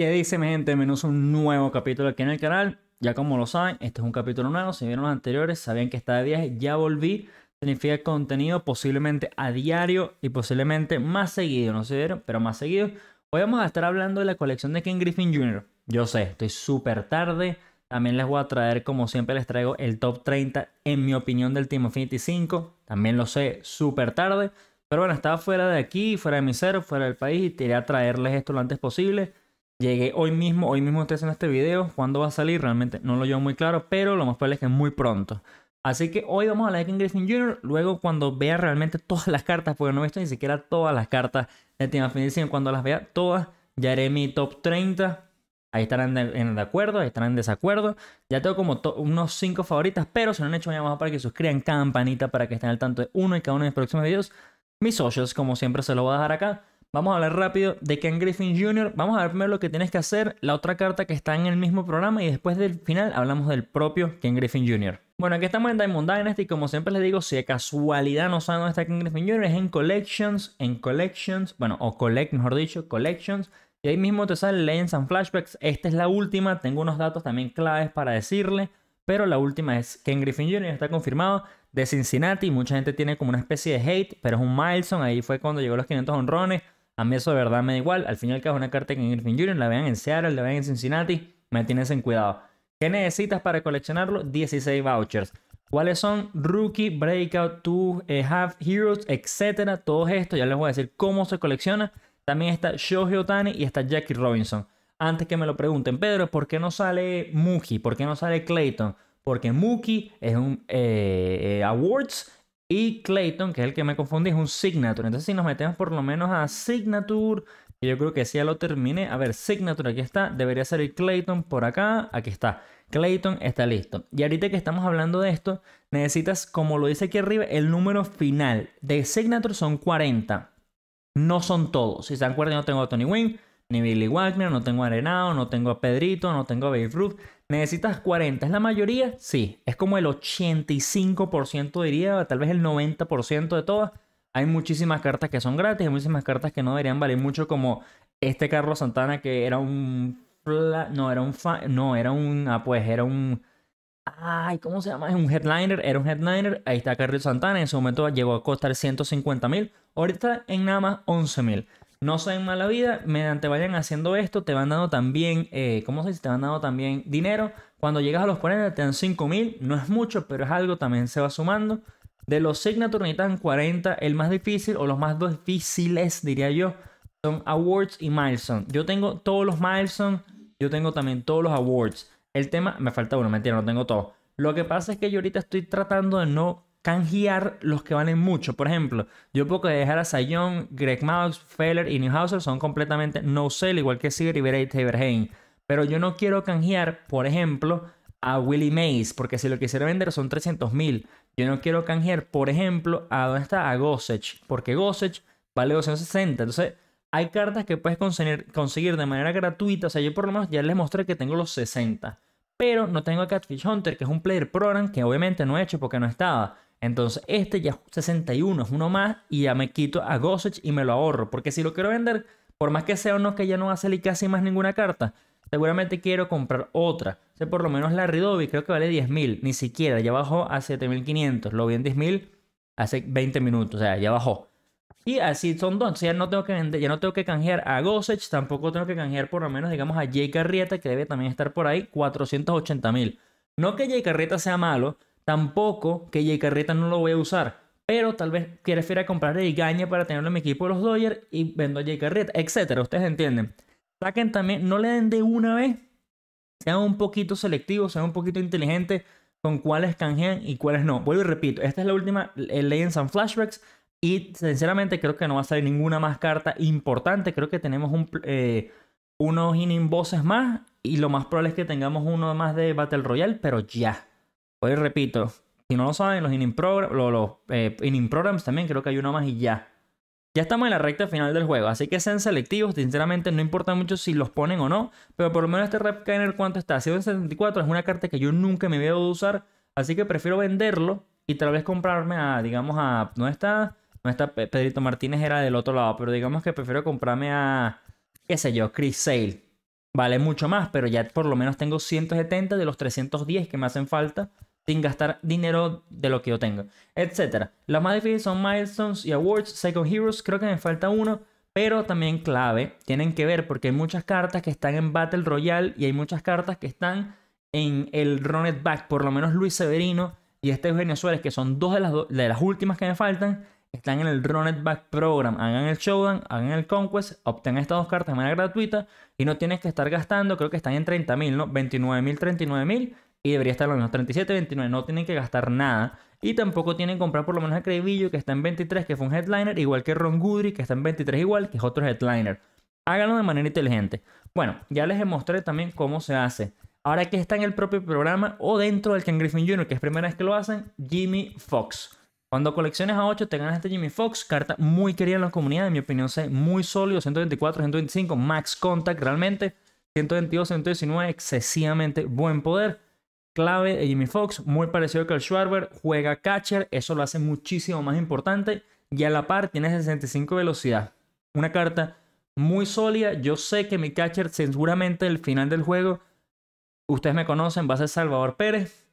¿Qué dice mi gente? menos un nuevo capítulo aquí en el canal. Ya como lo saben, este es un capítulo nuevo. Si vieron los anteriores, sabían que está de viaje. Ya volví. Significa contenido posiblemente a diario y posiblemente más seguido. No sé, pero más seguido. Hoy vamos a estar hablando de la colección de Ken Griffin Jr. Yo sé, estoy súper tarde. También les voy a traer, como siempre, les traigo el top 30 en mi opinión del Team Infinity 5. También lo sé, súper tarde. Pero bueno, estaba fuera de aquí, fuera de mi ser, fuera del país y quería traerles esto lo antes posible. Llegué hoy mismo, hoy mismo estoy haciendo este video. ¿Cuándo va a salir? Realmente no lo llevo muy claro, pero lo más probable es que muy pronto. Así que hoy vamos a la de Griffin Jr. Luego, cuando vea realmente todas las cartas, porque no he visto ni siquiera todas las cartas de Team Affinity, cuando las vea todas, ya haré mi top 30. Ahí estarán en de acuerdo, ahí estarán en desacuerdo. Ya tengo como unos 5 favoritas, pero se no han hecho, llamado para que suscriban, campanita para que estén al tanto de uno y cada uno de mis próximos videos. Mis socios, como siempre, se los voy a dejar acá. Vamos a hablar rápido de Ken Griffin Jr. Vamos a ver primero lo que tienes que hacer, la otra carta que está en el mismo programa y después del final hablamos del propio Ken Griffin Jr. Bueno, aquí estamos en Diamond Dynasty. Como siempre les digo, si de casualidad no saben dónde está Ken Griffin Jr., es en Collections, en Collections, bueno, o Collect, mejor dicho, Collections. Y ahí mismo te sale Legends and Flashbacks. Esta es la última. Tengo unos datos también claves para decirle. Pero la última es Ken Griffin Jr. está confirmado de Cincinnati. Mucha gente tiene como una especie de hate, pero es un milestone. Ahí fue cuando llegó los 500 honrones. A mí eso de verdad me da igual. Al final, que es una carta que en Griffin Jr. la vean en Seattle, la vean en Cincinnati, me tienes en cuidado. ¿Qué necesitas para coleccionarlo? 16 vouchers. ¿Cuáles son? Rookie, Breakout, Two, eh, Half Heroes, etcétera. Todo esto, ya les voy a decir cómo se colecciona. También está Shohei Otani y está Jackie Robinson. Antes que me lo pregunten, Pedro, ¿por qué no sale Mookie? ¿Por qué no sale Clayton? Porque Mookie es un eh, eh, Awards y Clayton, que es el que me confundí, es un Signature. Entonces, si nos metemos por lo menos a Signature, que yo creo que sí ya lo terminé. A ver, Signature, aquí está. Debería el Clayton por acá. Aquí está. Clayton está listo. Y ahorita que estamos hablando de esto, necesitas, como lo dice aquí arriba, el número final. De Signature son 40. No son todos. Si se acuerdan, No tengo a Tony Wynn ni Billy Wagner, no tengo a Arenado, no tengo a Pedrito, no tengo a Babe Ruth. ¿Necesitas 40? ¿Es la mayoría? Sí, es como el 85% diría, tal vez el 90% de todas. Hay muchísimas cartas que son gratis, hay muchísimas cartas que no deberían valer mucho, como este Carlos Santana que era un... No, era un... No, era un... Ah, pues era un... Ay, ¿cómo se llama? Es un headliner, era un headliner. Ahí está Carlos Santana, en su momento llegó a costar 150 mil, ahorita en nada más 11 mil no sean mala vida, mediante vayan haciendo esto, te van dando también, eh, ¿cómo se dice? Te van dando también dinero. Cuando llegas a los 40 te dan 5.000, mil, no es mucho, pero es algo, también se va sumando. De los Signature necesitan 40, el más difícil o los más difíciles, diría yo, son Awards y Milestone. Yo tengo todos los Milestones, yo tengo también todos los Awards. El tema, me falta uno, mentira, no tengo todo. Lo que pasa es que yo ahorita estoy tratando de no canjear los que valen mucho. Por ejemplo, yo puedo dejar a Sayon, Greg Max, Feller y Newhouser son completamente no sell, igual que Sigrid Rivera y Pero yo no quiero canjear, por ejemplo, a Willie Mays, porque si lo quisiera vender son 300 mil. Yo no quiero canjear, por ejemplo, a dónde está a Gossage, porque Gosech vale 260. Entonces, hay cartas que puedes conseguir, conseguir de manera gratuita. O sea, yo por lo menos ya les mostré que tengo los 60. Pero no tengo a Catfish Hunter, que es un player program que obviamente no he hecho porque no estaba. Entonces, este ya 61 es uno más y ya me quito a Gossage y me lo ahorro. Porque si lo quiero vender, por más que sea uno que ya no va a salir casi más ninguna carta, seguramente quiero comprar otra. O por lo menos la Redobi, creo que vale 10.000, ni siquiera, ya bajó a 7.500. Lo vi en 10.000 hace 20 minutos, o sea, ya bajó. Y así son dos, ya no tengo que vender, ya no tengo que canjear a Gossage, tampoco tengo que canjear por lo menos, digamos, a Jay Carrieta, que debe también estar por ahí, 480.000. No que Jay Carrieta sea malo, Tampoco que J. Carreta no lo voy a usar. Pero tal vez a comprar a gaña para tenerlo en mi equipo de los Dodgers y vendo a Carreta, etcétera. Ustedes entienden. Saquen también, no le den de una vez. Sean un poquito selectivos, sean un poquito inteligentes con cuáles canjean y cuáles no. Vuelvo y repito, esta es la última Legends and Flashbacks. Y sinceramente creo que no va a salir ninguna más carta importante. Creo que tenemos un, eh, unos inning más. Y lo más probable es que tengamos uno más de Battle Royale, pero ya. Hoy pues repito, si no lo saben, los in los, eh, también creo que hay uno más y ya. Ya estamos en la recta final del juego, así que sean selectivos, sinceramente no importa mucho si los ponen o no, pero por lo menos este Rep Kainer cuánto está, 174 es una carta que yo nunca me veo usar, así que prefiero venderlo y tal vez comprarme a, digamos, a, no está, no está Pedrito Martínez era del otro lado, pero digamos que prefiero comprarme a, qué sé yo, Chris Sale. Vale mucho más, pero ya por lo menos tengo 170 de los 310 que me hacen falta sin gastar dinero de lo que yo tengo, Etcétera. Las más difíciles son Milestones y Awards, Second Heroes, creo que me falta uno, pero también clave, tienen que ver porque hay muchas cartas que están en Battle Royale y hay muchas cartas que están en el It Back, por lo menos Luis Severino y este Eugenio Suárez, que son dos de las, de las últimas que me faltan, están en el It Back Program. Hagan el Showdown, hagan el Conquest, obtengan estas dos cartas de manera gratuita y no tienes que estar gastando, creo que están en 30.000, ¿no? 29.000, 39.000 y debería estar en los menos 37, 29. No tienen que gastar nada. Y tampoco tienen que comprar por lo menos a Crevillo, que está en 23, que fue un headliner, igual que Ron Goodry, que está en 23 igual, que es otro headliner. Háganlo de manera inteligente. Bueno, ya les mostré también cómo se hace. Ahora que está en el propio programa o dentro del Ken Griffin Jr., que es primera vez que lo hacen, Jimmy Fox. Cuando colecciones a 8 te ganas este Jimmy Fox, carta muy querida en la comunidad, en mi opinión, muy sólido, 124, 125, max contact realmente, 122, 119, excesivamente buen poder clave de Jimmy Fox, muy parecido a el Schwarber, juega catcher, eso lo hace muchísimo más importante y a la par tiene 65 velocidad. Una carta muy sólida, yo sé que mi catcher seguramente el final del juego, ustedes me conocen, va a ser Salvador Pérez,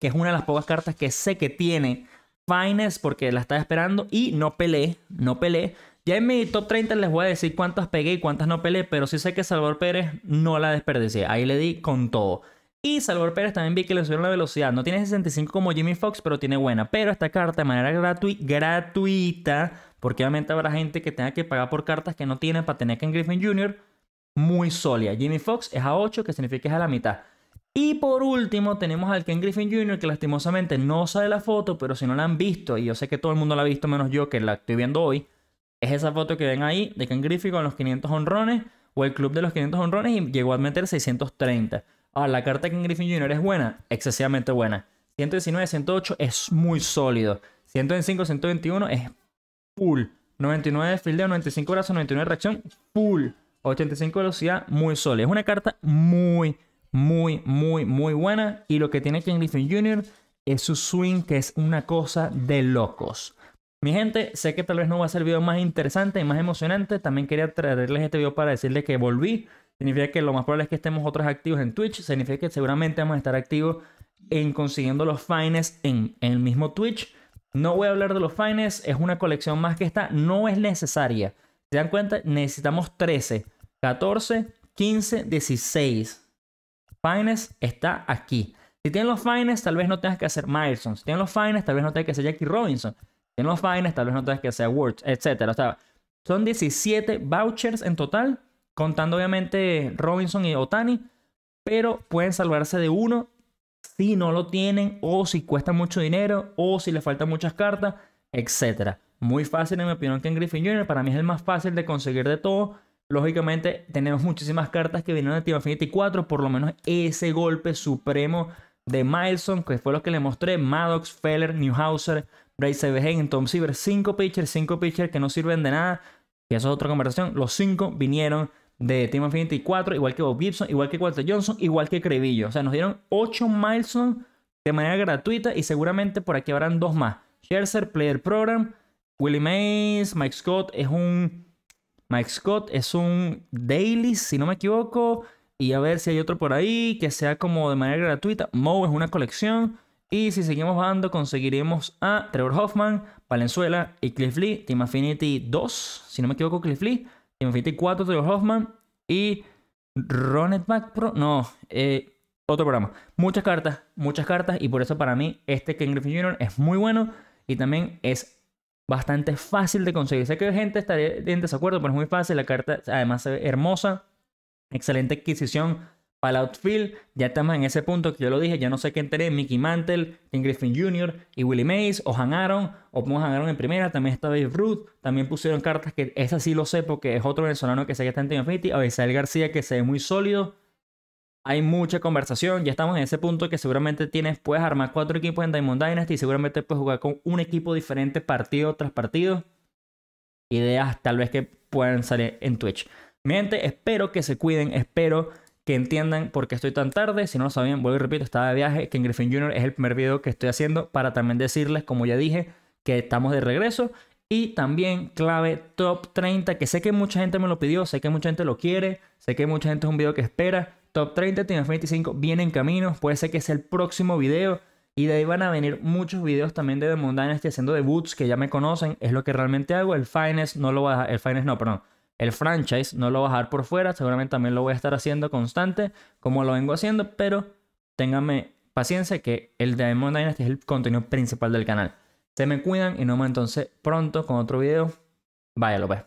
que es una de las pocas cartas que sé que tiene Fines porque la estaba esperando y no peleé, no peleé. Ya en mi top 30 les voy a decir cuántas pegué y cuántas no peleé, pero sí sé que Salvador Pérez no la desperdicié, ahí le di con todo. Y Salvador Pérez también vi que le subieron la velocidad. No tiene 65 como Jimmy Fox, pero tiene buena. Pero esta carta de manera gratuita, gratuita, porque obviamente habrá gente que tenga que pagar por cartas que no tiene para tener que Ken Griffin Jr., muy sólida. Jimmy Fox es a 8, que significa que es a la mitad. Y por último tenemos al Ken Griffin Jr. que lastimosamente no sale la foto, pero si no la han visto, y yo sé que todo el mundo la ha visto menos yo que la estoy viendo hoy, es esa foto que ven ahí de Ken Griffin con los 500 honrones o el club de los 500 honrones y llegó a meter 630. Ah, la carta que en Griffin Jr. es buena, excesivamente buena. 119, 108 es muy sólido. 125, 121 es full. 99 de fildeo, 95 brazos, 99 de reacción, full. 85 de velocidad, muy sólido. Es una carta muy, muy, muy, muy buena. Y lo que tiene en Griffin Jr. es su swing, que es una cosa de locos. Mi gente, sé que tal vez no va a ser el video más interesante y más emocionante. También quería traerles este video para decirles que volví significa que lo más probable es que estemos otros activos en Twitch, significa que seguramente vamos a estar activos en consiguiendo los fines en, el mismo Twitch. No voy a hablar de los fines, es una colección más que esta, no es necesaria. ¿Se dan cuenta? Necesitamos 13, 14, 15, 16. Fines está aquí. Si tienen los fines, tal vez no tengas que hacer milestones. Si tienen los fines, tal vez no tengas que hacer Jackie Robinson. Si tienen los fines, tal vez no tengas que hacer Words, etcétera, O sea, son 17 vouchers en total contando obviamente Robinson y Otani, pero pueden salvarse de uno si no lo tienen o si cuesta mucho dinero o si le faltan muchas cartas, etc. Muy fácil en mi opinión que en Griffin Jr. Para mí es el más fácil de conseguir de todo. Lógicamente tenemos muchísimas cartas que vinieron de Team Infinity 4, por lo menos ese golpe supremo de Mileson, que fue lo que le mostré, Maddox, Feller, Newhauser, Bryce Behagen, Tom Siever, 5 pitchers, 5 pitchers que no sirven de nada, y eso es otra conversación, los cinco vinieron de Team Infinity 4, igual que Bob Gibson, igual que Walter Johnson, igual que Crevillo. O sea, nos dieron 8 milestones de manera gratuita y seguramente por aquí habrán dos más. Scherzer, Player Program, Willie Mays, Mike Scott es un. Mike Scott es un daily, si no me equivoco. Y a ver si hay otro por ahí que sea como de manera gratuita. Mo es una colección. Y si seguimos bajando, conseguiremos a Trevor Hoffman, Valenzuela y Cliff Lee. Team Affinity 2, si no me equivoco, Cliff Lee. Team Affinity 4, Trevor Hoffman. Y Ronet Back Pro, no, eh, otro programa. Muchas cartas, muchas cartas. Y por eso para mí este Ken Griffin Jr. es muy bueno. Y también es bastante fácil de conseguir. Sé que gente estaría en desacuerdo, pero es muy fácil. La carta además se hermosa. Excelente adquisición Outfield, ya estamos en ese punto que yo lo dije, ya no sé qué enteré Mickey Mantle, King Griffin Jr. y Willie Mays, o Han Aaron, o pongo Han Aaron en primera, también está vez Ruth, también pusieron cartas que esa sí lo sé porque es otro venezolano que sé que está en Team Infinity, o Isabel García que se ve muy sólido. Hay mucha conversación, ya estamos en ese punto que seguramente tienes, puedes armar cuatro equipos en Diamond Dynasty y seguramente puedes jugar con un equipo diferente partido tras partido. Ideas tal vez que puedan salir en Twitch. Mi gente, espero que se cuiden, espero que entiendan por qué estoy tan tarde. Si no lo sabían, vuelvo y repito, estaba de viaje. que en Griffin Jr. es el primer video que estoy haciendo para también decirles, como ya dije, que estamos de regreso. Y también clave top 30, que sé que mucha gente me lo pidió, sé que mucha gente lo quiere, sé que mucha gente es un video que espera. Top 30, Tienes 25 viene en camino, puede ser que sea el próximo video. Y de ahí van a venir muchos videos también de The Mundane, estoy haciendo debuts que ya me conocen, es lo que realmente hago. El Finest no lo va a dejar, el Finest no, perdón el franchise, no lo voy a dejar por fuera, seguramente también lo voy a estar haciendo constante, como lo vengo haciendo, pero ténganme paciencia que el Diamond Dynasty es el contenido principal del canal. Se me cuidan y nos vemos entonces pronto con otro video. Váyalo, pues.